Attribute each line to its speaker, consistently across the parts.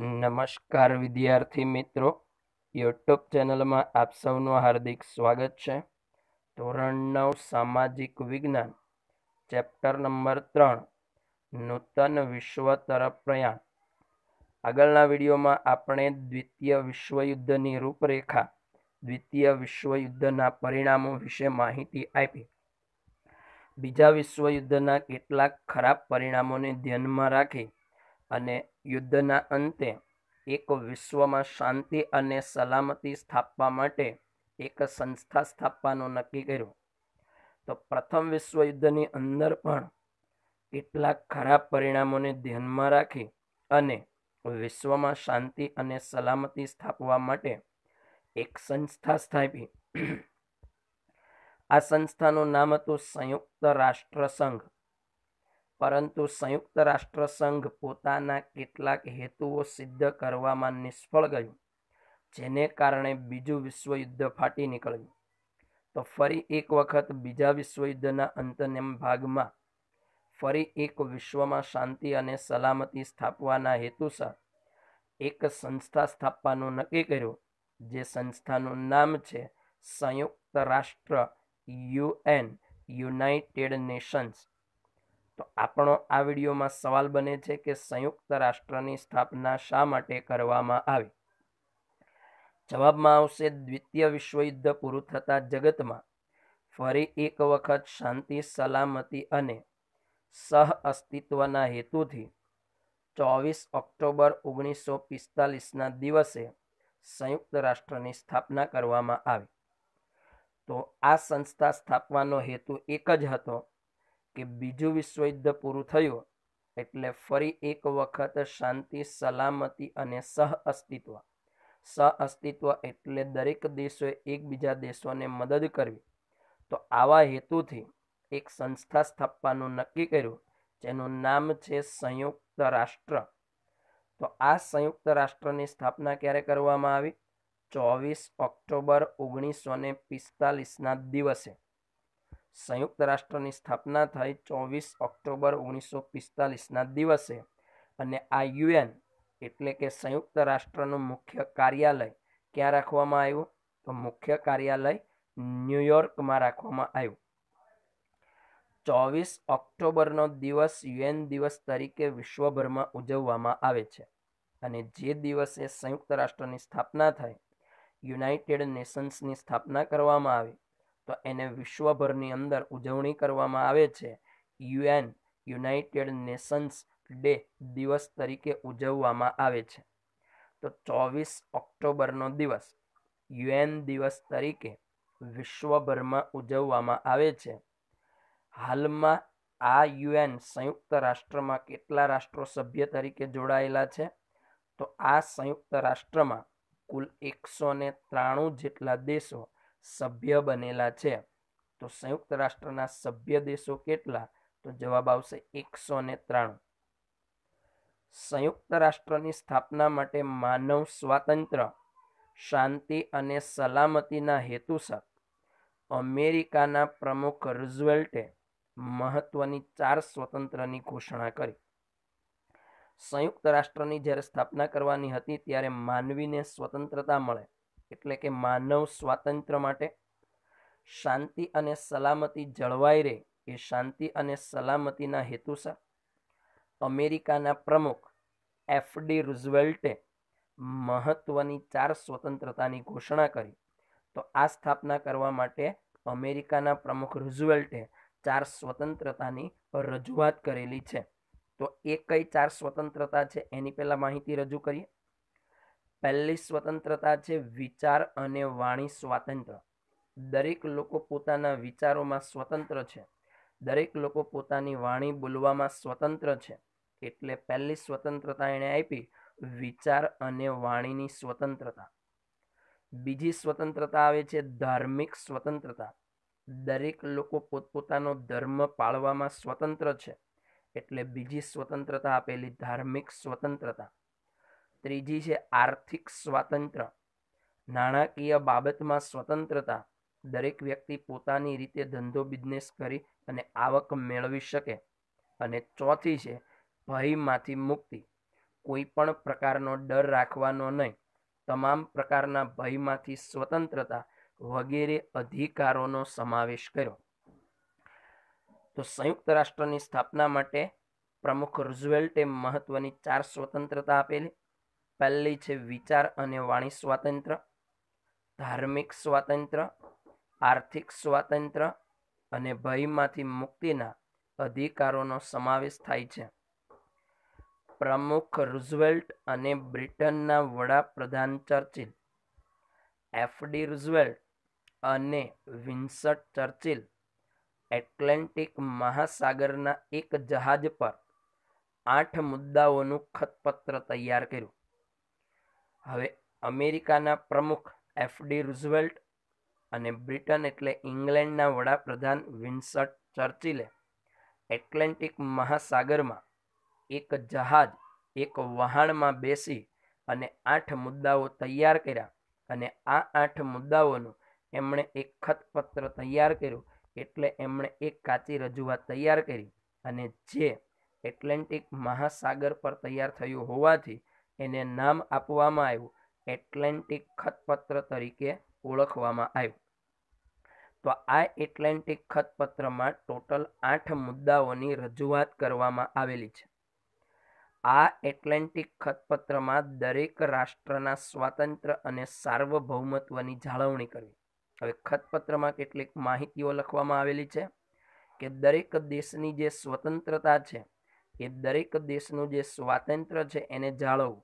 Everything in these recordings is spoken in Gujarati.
Speaker 1: નમસ્કાર વિદ્યાર્થી મિત્રો યુટ્યુબ ચેનલમાં આપ સૌનું હાર્દિક સ્વાગત છે ધોરણ નવ સામાજિક વિજ્ઞાન ચેપ્ટર નંબર ત્રણ નૂતન વિશ્વ તરફ પ્રયાણ આગળના વિડીયોમાં આપણે દ્વિતીય વિશ્વયુદ્ધની રૂપરેખા દ્વિતીય વિશ્વયુદ્ધના પરિણામો વિશે માહિતી આપી બીજા વિશ્વયુદ્ધના કેટલાક ખરાબ પરિણામોને ધ્યાનમાં રાખી અને યુદ્ધના અંતે એક વિશ્વમાં શાંતિ અને સલામતી સ્થાપવા માટે એક સંસ્થા સ્થાપવાનું નક્કી કર્યું તો પ્રથમ વિશ્વયુદ્ધની અંદર પણ કેટલાક ખરાબ પરિણામોને ધ્યાનમાં રાખી અને વિશ્વમાં શાંતિ અને સલામતી સ્થાપવા માટે એક સંસ્થા સ્થાપી આ સંસ્થાનું નામ હતું સંયુક્ત રાષ્ટ્રસંઘ પરંતુ સંયુક્ત રાષ્ટ્ર સંઘ પોતાના કેટલાક હેતુઓ સિદ્ધ કરવામાં નિષ્ફળ ગયું જેને કારણે બીજું વિશ્વયુદ્ધ ફાટી નીકળ્યું તો ફરી એક વખત બીજા વિશ્વયુદ્ધના અંતનેમ ભાગમાં ફરી એક વિશ્વમાં શાંતિ અને સલામતી સ્થાપવાના હેતુસર એક સંસ્થા સ્થાપવાનું નક્કી કર્યું જે સંસ્થાનું નામ છે સંયુક્ત રાષ્ટ્ર યુએન યુનાઇટેડ નેશન્સ તો આપણો આ વિડીયોમાં સવાલ બને છે કે સંયુક્ત રાષ્ટ્રની સ્થાપના શા માટે કરવામાં આવી જવાબમાં આવશે દ્વિતીય વિશ્વયુદ્ધ પૂરું થતા જગતમાં ફરી એક વખત શાંતિ સલામતી અને સહ અસ્તિત્વના હેતુથી ચોવીસ ઓક્ટોબર ઓગણીસો પિસ્તાલીસના દિવસે સંયુક્ત રાષ્ટ્રની સ્થાપના કરવામાં આવી તો આ સંસ્થા સ્થાપવાનો હેતુ એક જ હતો કે બીજું વિશ્વયુદ્ધ પૂરું થયું એટલે ફરી એક વખત શાંતિ સલામતી અને સહઅસ્તિત્વ સહઅસ્તિત્વ એટલે દરેક દેશોએ એકબીજા દેશોને મદદ કરવી તો આવા હેતુથી એક સંસ્થા સ્થાપવાનું નક્કી કર્યું જેનું નામ છે સંયુક્ત રાષ્ટ્ર તો આ સંયુક્ત રાષ્ટ્રની સ્થાપના ક્યારે કરવામાં આવી ચોવીસ ઓક્ટોબર ઓગણીસો ને પિસ્તાલીસના દિવસે સંયુક્ત રાષ્ટ્રની સ્થાપના થઈ ચોવીસ ઓક્ટોબર ઓગણીસો પિસ્તાલીસના દિવસે અને આ યુએન એટલે કે સંયુક્ત રાષ્ટ્રનું મુખ્ય કાર્યાલય ક્યાં રાખવામાં આવ્યું તો મુખ્ય કાર્યાલય ન્યૂયોર્કમાં રાખવામાં આવ્યું ચોવીસ ઓક્ટોબરનો દિવસ યુએન દિવસ તરીકે વિશ્વભરમાં ઉજવવામાં આવે છે અને જે દિવસે સંયુક્ત રાષ્ટ્રની સ્થાપના થઈ યુનાઇટેડ નેશન્સની સ્થાપના કરવામાં આવી તો એને વિશ્વભરની અંદર ઉજવણી કરવામાં આવે છે યુએન યુનાઇટેડ નેશન્સ ડે દિવસ તરીકે ઉજવવામાં આવે છે તો ચોવીસ ઓક્ટોબરનો દિવસ યુએન દિવસ તરીકે વિશ્વભરમાં ઉજવવામાં આવે છે હાલમાં આ યુએન સંયુક્ત રાષ્ટ્રમાં કેટલા રાષ્ટ્રો સભ્ય તરીકે જોડાયેલા છે તો આ સંયુક્ત રાષ્ટ્રમાં કુલ એકસો ને ત્રાણું જેટલા દેશો સભ્ય બનેલા છે તો સંયુક્ત રાષ્ટ્રના સભ્ય દેશો કેટલા તો જવાબ આવશે એકસો ને ત્રાણું સંયુક્ત રાષ્ટ્રની સ્થાપના માટે માનવ સ્વાતંત્ર્ય શાંતિ અને સલામતીના હેતુસર અમેરિકાના પ્રમુખ રૂઝવેલ્ટે મહત્વની ચાર સ્વતંત્રની ઘોષણા કરી સંયુક્ત રાષ્ટ્રની જ્યારે સ્થાપના કરવાની હતી ત્યારે માનવીને સ્વતંત્રતા મળે એટલે કે માનવ સ્વાતંત્ર્ય માટે શાંતિ અને સલામતી જળવાઈ રહે એ શાંતિ અને સલામતીના હેતુસર અમેરિકાના પ્રમુખ એફડી રૂઝવેલ્ટે મહત્વની ચાર સ્વતંત્રતાની ઘોષણા કરી તો આ સ્થાપના કરવા માટે અમેરિકાના પ્રમુખ રૂઝવેલ્ટે ચાર સ્વતંત્રતાની રજૂઆત કરેલી છે તો એ કઈ ચાર સ્વતંત્રતા છે એની પહેલાં માહિતી રજૂ કરીએ પહેલી સ્વતંત્રતા છે વિચાર અને વાણી સ્વાતંત્ર્ય દરેક લોકો પોતાના વિચારોમાં સ્વતંત્ર છે દરેક લોકો પોતાની વાણી બોલવામાં સ્વતંત્ર છે એટલે પહેલી સ્વતંત્રતા એણે આપી વિચાર અને વાણીની સ્વતંત્રતા બીજી સ્વતંત્રતા આવે છે ધાર્મિક સ્વતંત્રતા દરેક લોકો પોતપોતાનો ધર્મ પાળવામાં સ્વતંત્ર છે એટલે બીજી સ્વતંત્રતા આપેલી ધાર્મિક સ્વતંત્રતા ત્રીજી છે આર્થિક સ્વાતંત્ર નાણાકીય બાબતમાં સ્વતંત્રતા દરેક વ્યક્તિ પોતાની રીતે ધંધો બિઝનેસ કરી અને આવક મેળવી શકે અને ચોથી છે ભયમાંથી મુક્તિ કોઈ પણ પ્રકારનો ડર રાખવાનો નહીં તમામ પ્રકારના ભયમાંથી સ્વતંત્રતા વગેરે અધિકારોનો સમાવેશ કર્યો તો સંયુક્ત રાષ્ટ્રની સ્થાપના માટે પ્રમુખ રૂઝવેલ્ટે મહત્વની ચાર સ્વતંત્રતા આપેલી પહેલી છે વિચાર અને વાણી સ્વાતંત્ર ધાર્મિક સ્વાતંત્ર આર્થિક સ્વાતંત્ર્ય અને ભયમાંથી મુક્તિના અધિકારોનો સમાવેશ થાય છે પ્રમુખ રૂઝવેલ્ટ અને બ્રિટનના વડાપ્રધાન ચર્ચિલ એફડી રૂઝવેલ્ટ અને વિન્સટ ચર્ચિલ એટલાન્ટિક મહાસાગરના એક જહાજ પર આઠ મુદ્દાઓનું ખતપત્ર તૈયાર કર્યું હવે અમેરિકાના પ્રમુખ એફડી રૂઝવેલ્ટ અને બ્રિટન એટલે ઇંગ્લેન્ડના વડાપ્રધાન વિન્સટ ચર્ચિલે એટલેન્ટિક મહાસાગરમાં એક જહાજ એક વહાણમાં બેસી અને આઠ મુદ્દાઓ તૈયાર કર્યા અને આ આઠ મુદ્દાઓનું એમણે એક ખતપત્ર તૈયાર કર્યું એટલે એમણે એક કાચી રજૂઆત તૈયાર કરી અને જે એટલેન્ટિક મહાસાગર પર તૈયાર થયું હોવાથી એને નામ આપવામાં આવ્યું એટલાન્ટિક ખતપત્ર તરીકે ઓળખવામાં આવ્યું તો આ એટલાન્ટિક ખતપત્રમાં ટોટલ આઠ મુદ્દાઓની રજૂઆત કરવામાં આવેલી છે આ એટલાન્ટિક ખતપત્રમાં દરેક રાષ્ટ્રના સ્વાતંત્ર્ય અને સાર્વભૌમત્વની જાળવણી કરવી હવે ખતપત્રમાં કેટલીક માહિતીઓ લખવામાં આવેલી છે કે દરેક દેશની જે સ્વતંત્રતા છે એ દરેક દેશનું જે સ્વાતંત્ર્ય છે એને જાળવવું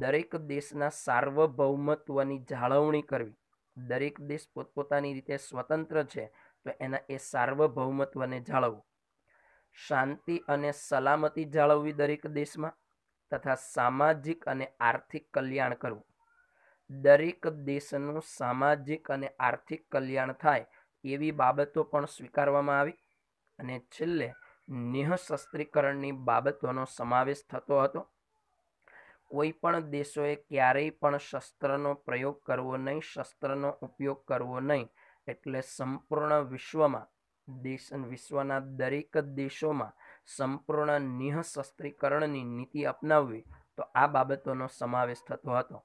Speaker 1: દરેક દેશના સાર્વભૌમત્વની જાળવણી કરવી દરેક દેશ પોતપોતાની રીતે સ્વતંત્ર છે તો એના એ સાર્વભૌમત્વને જાળવવું શાંતિ અને સલામતી જાળવવી દરેક દેશમાં તથા સામાજિક અને આર્થિક કલ્યાણ કરવું દરેક દેશનું સામાજિક અને આર્થિક કલ્યાણ થાય એવી બાબતો પણ સ્વીકારવામાં આવી અને છેલ્લે નિઃશસ્ત્રીકરણની બાબતોનો સમાવેશ થતો હતો કોઈ પણ દેશોએ ક્યારેય પણ શસ્ત્રનો પ્રયોગ કરવો નહીં શસ્ત્રનો ઉપયોગ કરવો નહીં એટલે સંપૂર્ણ વિશ્વમાં દેશ વિશ્વના દરેક દેશોમાં સંપૂર્ણ નિઃશસ્ત્રીકરણની નીતિ અપનાવવી તો આ બાબતોનો સમાવેશ થતો હતો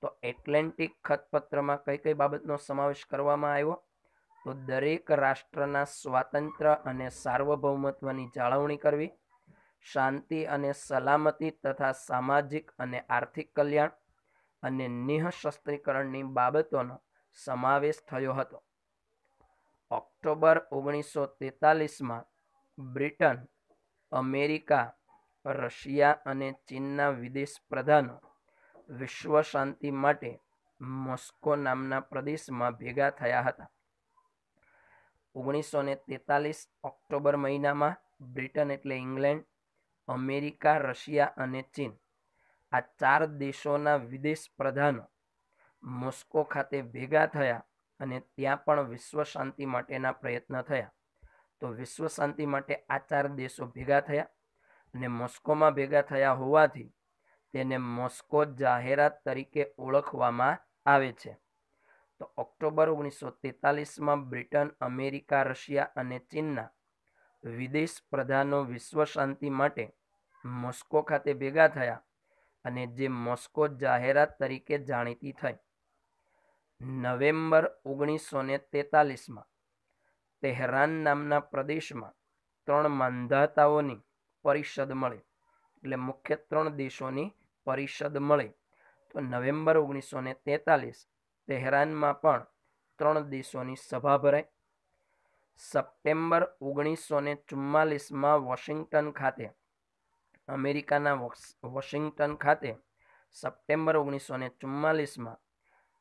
Speaker 1: તો એટલેન્ટિક ખતપત્રમાં કઈ કઈ બાબતનો સમાવેશ કરવામાં આવ્યો તો દરેક રાષ્ટ્રના સ્વાતંત્ર્ય અને સાર્વભૌમત્વની જાળવણી કરવી શાંતિ અને સલામતી તથા સામાજિક અને આર્થિક કલ્યાણ અને નિઃશસ્ત્રીકરણની બાબતોનો સમાવેશ થયો હતો ઓક્ટોબર ઓગણીસો તેતાલીસમાં બ્રિટન અમેરિકા રશિયા અને ચીનના વિદેશ પ્રધાનો વિશ્વ શાંતિ માટે મોસ્કો નામના પ્રદેશમાં ભેગા થયા હતા ઓગણીસો ને તેતાલીસ ઓક્ટોબર મહિનામાં બ્રિટન એટલે ઇંગ્લેન્ડ અમેરિકા રશિયા અને ચીન આ ચાર દેશોના વિદેશ પ્રધાનો મોસ્કો ખાતે ભેગા થયા અને ત્યાં પણ વિશ્વ શાંતિ માટેના પ્રયત્ન થયા તો વિશ્વ શાંતિ માટે આ ચાર દેશો ભેગા થયા અને મોસ્કોમાં ભેગા થયા હોવાથી તેને મોસ્કો જાહેરાત તરીકે ઓળખવામાં આવે છે તો ઓક્ટોબર ઓગણીસો તેતાલીસમાં બ્રિટન અમેરિકા રશિયા અને ચીનના વિદેશ પ્રધાનો વિશ્વ શાંતિ માટે મોસ્કો ખાતે ભેગા થયા અને જે મોસ્કો જાહેરાત તરીકે જાણીતી થઈ નવેમ્બર ઓગણીસો ને તેતાલીસમાં તેહરાન નામના પ્રદેશમાં ત્રણ માંધાતાઓની પરિષદ મળે એટલે મુખ્ય ત્રણ દેશોની પરિષદ મળે તો નવેમ્બર ઓગણીસો ને તેતાલીસ તેહરાનમાં પણ ત્રણ દેશોની સભા ભરાઈ સપ્ટેમ્બર ઓગણીસો ને ચુમ્માલીસમાં વોશિંગ્ટન ખાતે અમેરિકાના વોશિંગ્ટન ખાતે સપ્ટેમ્બર ઓગણીસો ને ચુમ્માલીસમાં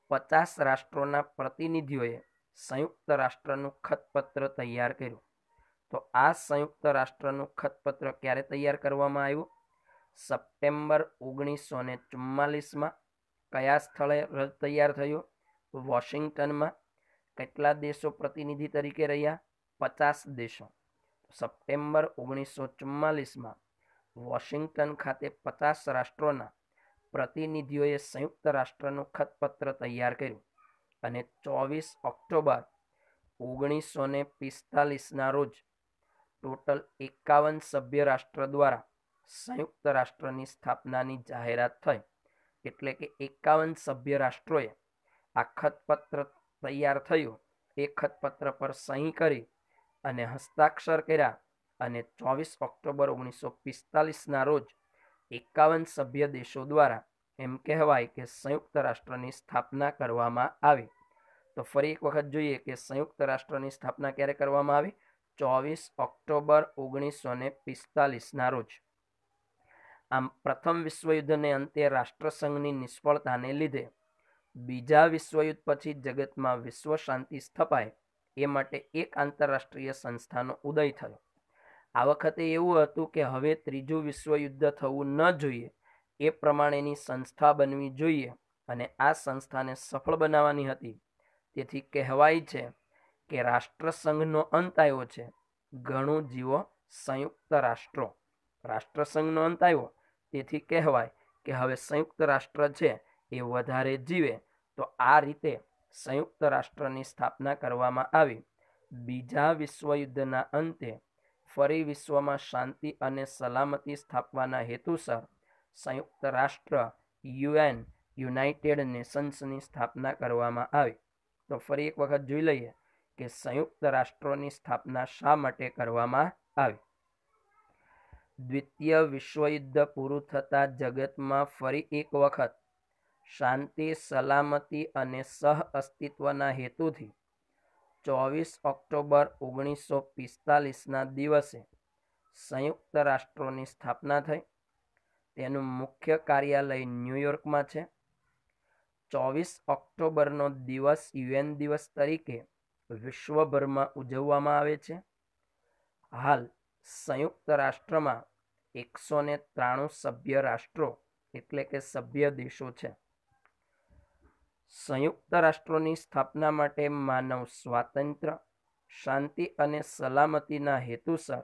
Speaker 1: પચાસ રાષ્ટ્રોના પ્રતિનિધિઓએ સંયુક્ત રાષ્ટ્રનું ખતપત્ર તૈયાર કર્યું તો આ સંયુક્ત રાષ્ટ્રનું ખતપત્ર ક્યારે તૈયાર કરવામાં આવ્યું સપ્ટેમ્બર ઓગણીસો ને ચુમ્માલીસમાં કયા સ્થળે તૈયાર થયું વોશિંગ્ટનમાં કેટલા દેશો પ્રતિનિધિ તરીકે રહ્યા પચાસ દેશો સપ્ટેમ્બર ઓગણીસો ચુમ્માલીસમાં વોશિંગ્ટન ખાતે પચાસ રાષ્ટ્રોના પ્રતિનિધિઓએ સંયુક્ત રાષ્ટ્રનું ખતપત્ર તૈયાર કર્યું અને ચોવીસ ઓક્ટોબર ઓગણીસો ને પિસ્તાલીસના રોજ ટોટલ એકાવન સભ્ય રાષ્ટ્ર દ્વારા સંયુક્ત રાષ્ટ્રની સ્થાપનાની જાહેરાત થઈ એટલે કે એકાવન સભ્ય રાષ્ટ્રોએ આ ખતપત્ર તૈયાર થયું એક ખતપત્ર પર સહી કરી અને હસ્તાક્ષર કર્યા અને ચોવીસ ઓક્ટોબર ઓગણીસો પિસ્તાલીસના રોજ એકાવન સભ્ય દેશો દ્વારા એમ કહેવાય કે સંયુક્ત રાષ્ટ્રની સ્થાપના કરવામાં આવી તો ફરી એક વખત જોઈએ કે સંયુક્ત રાષ્ટ્રની સ્થાપના ક્યારે કરવામાં આવી ચોવીસ ઓક્ટોબર ઓગણીસો ને પિસ્તાલીસના રોજ આમ પ્રથમ વિશ્વયુદ્ધને અંતે રાષ્ટ્રસંઘની નિષ્ફળતાને લીધે બીજા વિશ્વયુદ્ધ પછી જગતમાં વિશ્વ શાંતિ સ્થપાય એ માટે એક આંતરરાષ્ટ્રીય સંસ્થાનો ઉદય થયો આ વખતે એવું હતું કે હવે ત્રીજું વિશ્વયુદ્ધ થવું ન જોઈએ એ પ્રમાણેની સંસ્થા બનવી જોઈએ અને આ સંસ્થાને સફળ બનાવવાની હતી તેથી કહેવાય છે કે રાષ્ટ્રસંઘનો અંત આવ્યો છે ઘણું જીવો સંયુક્ત રાષ્ટ્રો રાષ્ટ્રસંઘનો અંત આવ્યો તેથી કહેવાય કે હવે સંયુક્ત રાષ્ટ્ર છે એ વધારે જીવે તો આ રીતે સંયુક્ત રાષ્ટ્રની સ્થાપના કરવામાં આવી બીજા વિશ્વયુદ્ધના અંતે ફરી વિશ્વમાં શાંતિ અને સલામતી સ્થાપવાના હેતુસર સંયુક્ત રાષ્ટ્ર યુએન યુનાઇટેડ નેશન્સની સ્થાપના કરવામાં આવી તો ફરી એક વખત જોઈ લઈએ કે સંયુક્ત રાષ્ટ્રોની સ્થાપના શા માટે કરવામાં આવી દ્વિતીય વિશ્વયુદ્ધ પૂરું થતાં જગતમાં ફરી એક વખત શાંતિ સલામતી અને સહઅસ્તિત્વના હેતુથી ચોવીસ ઓક્ટોબર ઓગણીસો પિસ્તાલીસના દિવસે સંયુક્ત રાષ્ટ્રોની સ્થાપના થઈ તેનું મુખ્ય કાર્યાલય ન્યૂયોર્કમાં છે ચોવીસ ઓક્ટોબરનો દિવસ યુએન દિવસ તરીકે વિશ્વભરમાં ઉજવવામાં આવે છે હાલ સંયુક્ત રાષ્ટ્રમાં એકસો ને ત્રાણું સભ્ય રાષ્ટ્રો એટલે કે સભ્ય દેશો છે સંયુક્ત રાષ્ટ્રોની સ્થાપના માટે માનવ સ્વાતંત્ર્ય શાંતિ અને સલામતીના હેતુસર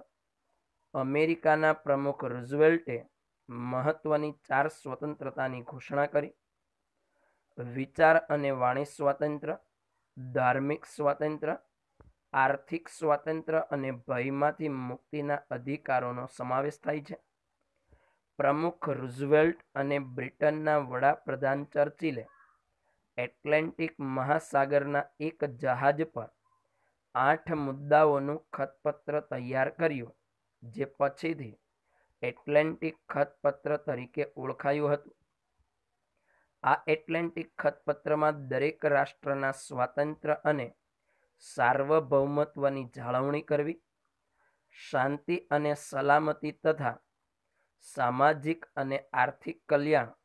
Speaker 1: અમેરિકાના પ્રમુખ રૂઝવેલ્ટે મહત્વની ચાર સ્વતંત્રતાની ઘોષણા કરી વિચાર અને વાણી સ્વાતંત્ર્ય ધાર્મિક સ્વાતંત્ર્ય આર્થિક સ્વાતંત્ર્ય અને ભયમાંથી મુક્તિના અધિકારોનો સમાવેશ થાય છે પ્રમુખ રૂઝવેલ્ટ અને બ્રિટનના વડાપ્રધાન ચર્ચિલે એટલાન્ટિક મહાસાગરના એક જહાજ પર આઠ મુદ્દાઓનું ખતપત્ર તૈયાર કર્યું જે પછીથી એટલાન્ટિક ખતપત્ર તરીકે ઓળખાયું હતું આ એટલાન્ટિક ખતપત્રમાં દરેક રાષ્ટ્રના સ્વાતંત્ર્ય અને સાર્વભૌમત્વની જાળવણી કરવી શાંતિ અને સલામતી તથા સામાજિક અને આર્થિક કલ્યાણ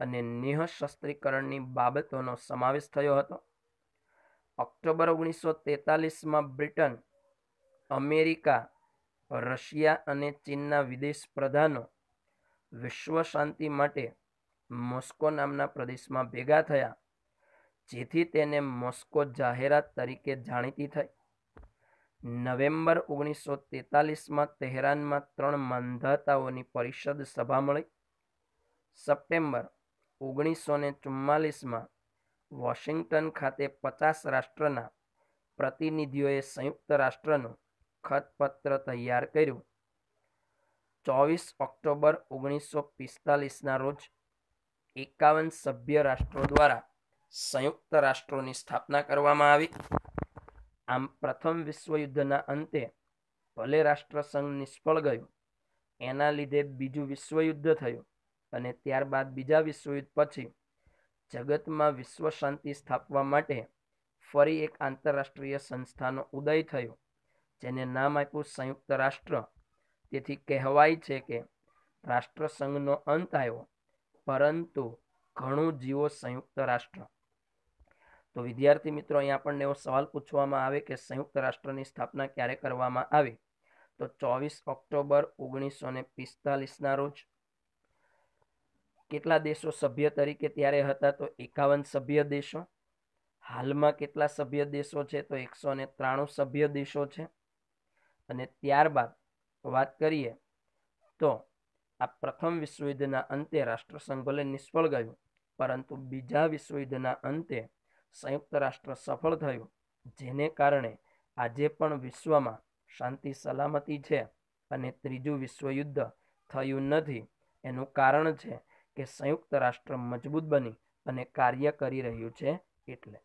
Speaker 1: અને નિઃશસ્ત્રીકરણની બાબતોનો સમાવેશ થયો હતો ઓક્ટોબર ઓગણીસો તેતાલીસમાં બ્રિટન અમેરિકા રશિયા અને ચીનના વિદેશ પ્રધાનો વિશ્વ શાંતિ માટે મોસ્કો નામના પ્રદેશમાં ભેગા થયા જેથી તેને મોસ્કો જાહેરાત તરીકે જાણીતી થઈ નવેમ્બર ઓગણીસો તેતાલીસમાં તેહરાનમાં ત્રણ માંધાતાઓની પરિષદ સભા મળી સપ્ટેમ્બર ઓગણીસો ને ચુમ્માલીસમાં વોશિંગ્ટન ખાતે પચાસ રાષ્ટ્રના પ્રતિનિધિઓએ સંયુક્ત રાષ્ટ્રનું ખતપત્ર તૈયાર કર્યું ચોવીસ ઓક્ટોબર ઓગણીસો પિસ્તાલીસના રોજ એકાવન સભ્ય રાષ્ટ્રો દ્વારા સંયુક્ત રાષ્ટ્રોની સ્થાપના કરવામાં આવી આમ પ્રથમ વિશ્વયુદ્ધના અંતે ભલે રાષ્ટ્રસંઘ નિષ્ફળ ગયું એના લીધે બીજું વિશ્વયુદ્ધ થયું અને ત્યારબાદ બીજા વિશ્વયુદ્ધ પછી જગતમાં વિશ્વ શાંતિ સ્થાપવા માટે ફરી એક આંતરરાષ્ટ્રીય સંસ્થાનો ઉદય થયો જેને નામ આપ્યું સંયુક્ત રાષ્ટ્ર તેથી કહેવાય છે કે રાષ્ટ્રસંઘનો અંત આવ્યો પરંતુ ઘણું જીવો સંયુક્ત રાષ્ટ્ર તો વિદ્યાર્થી મિત્રો અહીંયા આપણને એવો સવાલ પૂછવામાં આવે કે સંયુક્ત રાષ્ટ્રની સ્થાપના ક્યારે કરવામાં આવી તો ચોવીસ ઓક્ટોબર ઓગણીસો ને પિસ્તાલીસના રોજ કેટલા દેશો સભ્ય તરીકે ત્યારે હતા તો એકાવન સભ્ય દેશો હાલમાં કેટલા સભ્ય દેશો છે તો એકસો ને ત્રાણું સભ્ય દેશો છે અને ત્યારબાદ વાત કરીએ તો આ પ્રથમ વિશ્વયુદ્ધના અંતે રાષ્ટ્રસંઘોલે નિષ્ફળ ગયું પરંતુ બીજા વિશ્વયુદ્ધના અંતે સંયુક્ત રાષ્ટ્ર સફળ થયું જેને કારણે આજે પણ વિશ્વમાં શાંતિ સલામતી છે અને ત્રીજું વિશ્વયુદ્ધ થયું નથી એનું કારણ છે કે સંયુક્ત રાષ્ટ્ર મજબૂત બની અને કાર્ય કરી રહ્યું છે એટલે